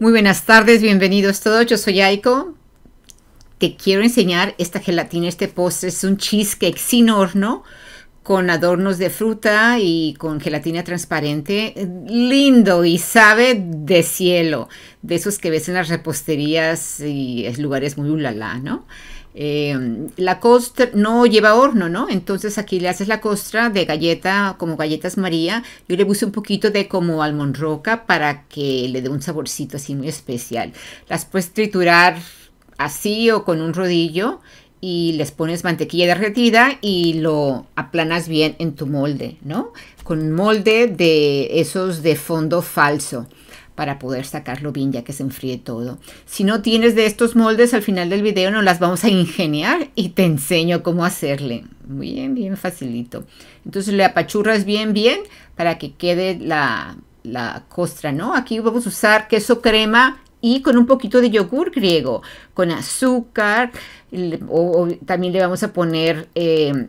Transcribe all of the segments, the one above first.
Muy buenas tardes, bienvenidos todos. Yo soy Aiko. Te quiero enseñar esta gelatina, este postre. Es un cheesecake sin horno con adornos de fruta y con gelatina transparente. Lindo y sabe de cielo. De esos que ves en las reposterías y es lugares muy ulala, ¿no? Eh, la costra no lleva horno, ¿no? Entonces aquí le haces la costra de galleta, como galletas María. Yo le puse un poquito de como almonroca para que le dé un saborcito así muy especial. Las puedes triturar así o con un rodillo y les pones mantequilla derretida y lo aplanas bien en tu molde, ¿no? Con molde de esos de fondo falso para poder sacarlo bien ya que se enfríe todo. Si no tienes de estos moldes, al final del video nos las vamos a ingeniar y te enseño cómo hacerle. Bien, bien facilito. Entonces le apachurras bien, bien para que quede la, la costra, ¿no? Aquí vamos a usar queso crema y con un poquito de yogur griego, con azúcar, también le vamos a poner em,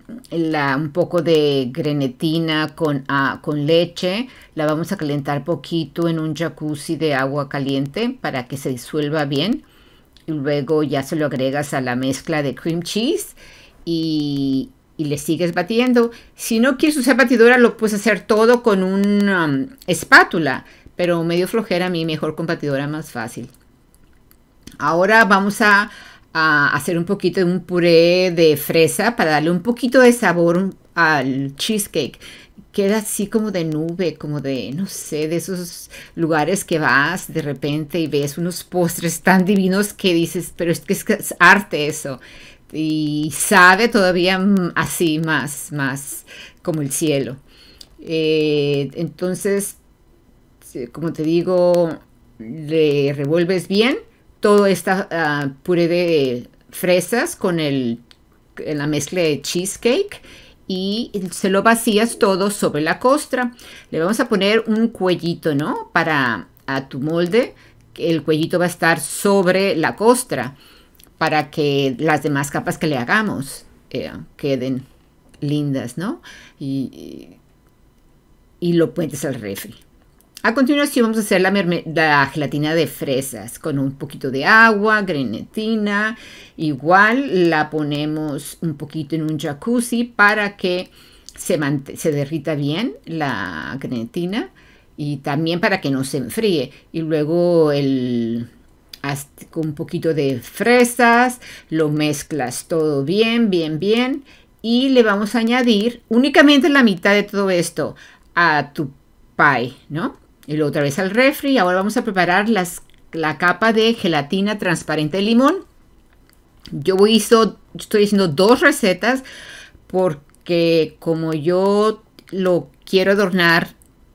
un poco de grenetina con, ah, con leche, la vamos a calentar poquito en un jacuzzi de agua caliente para que se disuelva bien. Y luego ya se lo agregas a la mezcla de cream cheese y, le sigues batiendo. Si no quieres usar batidora, lo puedes hacer todo con una um, espátula pero medio flojera mi mejor compatidora más fácil. Ahora vamos a, hacer un poquito de un puré de fresa para darle un poquito de sabor al cheesecake queda así como de nube, como de, no sé, de esos lugares que vas de repente y ves unos postres tan divinos que dices, pero es que es, arte eso. Y sabe todavía así, más, más como el cielo. Eh, entonces este, como te digo, le revuelves bien todo esta ah, puré de fresas con el, la mezcla de cheesecake y se lo vacías todo sobre la costra. Le vamos a poner un cuellito, ¿no? Para a tu molde, el cuellito va a estar sobre la costra para que las demás capas que le hagamos eh, queden lindas, ¿no? Y, y lo puentes al refri. A continuación vamos a hacer la, gelatina de fresas con un poquito de agua, grenetina. Igual la ponemos un poquito en un jacuzzi para que se, se derrita bien la grenetina y también para que no se enfríe. Y luego el, con un poquito de fresas, lo mezclas todo bien, bien, bien. Y le vamos a añadir únicamente la mitad de todo esto a tu pie, ¿no? Y luego otra vez al refri. Ahora vamos a preparar las, la capa de gelatina transparente de limón. Yo hizo, estoy haciendo dos recetas porque como yo lo quiero adornar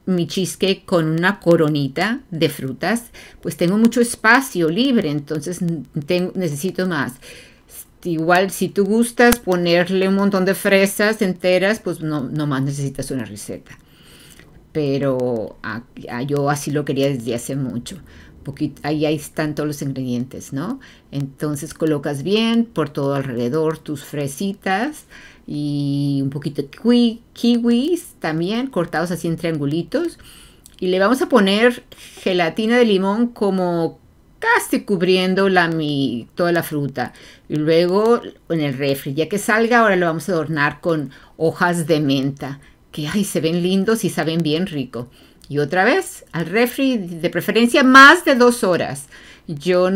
mi chisque con una coronita de frutas, pues tengo mucho espacio libre, entonces tengo, necesito más. Igual si tú gustas ponerle un montón de fresas enteras, pues no, no más necesitas una receta pero yo así lo quería desde hace mucho. Poquito, ahí, están todos los ingredientes, ¿no? Entonces colocas bien por todo alrededor tus fresitas y un poquito de kiwis también cortados así en triangulitos. Y le vamos a poner gelatina de limón como casi cubriendo la, toda la fruta. Y luego en el refri, ya que salga, ahora lo vamos a adornar con hojas de menta y se ven lindos y saben bien rico. Y otra vez, al refri, de preferencia más de dos horas. Yo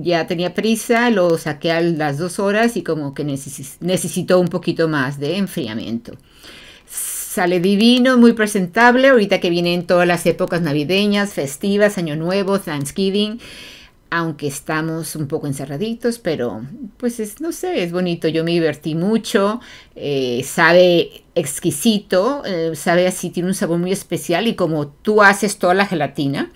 ya tenía prisa, lo saqué a las dos horas y como que necesito un poquito más de enfriamiento. Sale divino, muy presentable, ahorita que vienen todas las épocas navideñas, festivas, Año Nuevo, Thanksgiving aunque estamos un poco encerraditos, pero pues no sé, es bonito, yo me divertí mucho, eh, sabe exquisito, eh, sabe así, tiene un sabor muy especial y como tú haces toda la gelatina,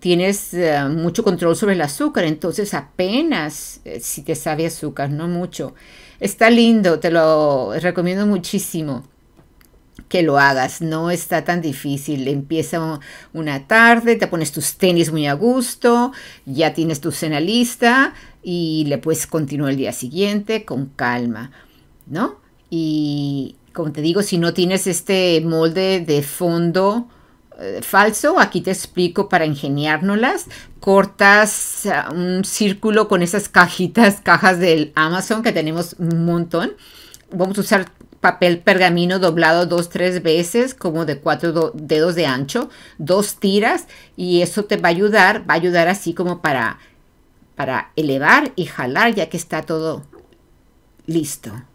tienes eh, mucho control sobre el azúcar, entonces apenas si te sabe azúcar, no mucho. Está lindo, te lo recomiendo muchísimo que lo hagas, no está tan difícil. Empieza una tarde, te pones tus tenis muy a gusto, ya tienes tu cena lista y le puedes continuar el día siguiente con calma, ¿no? Y como te digo, si no tienes este molde de fondo, eh, falso, aquí te explico para ingeniárnoslas. Cortas uh, un círculo con esas cajitas, cajas del Amazon que tenemos un montón. Vamos a usar papel pergamino doblado dos, tres veces, como de cuatro dedos de ancho, dos tiras, y eso te va a ayudar, va a ayudar así como para, para elevar y jalar ya que está todo listo.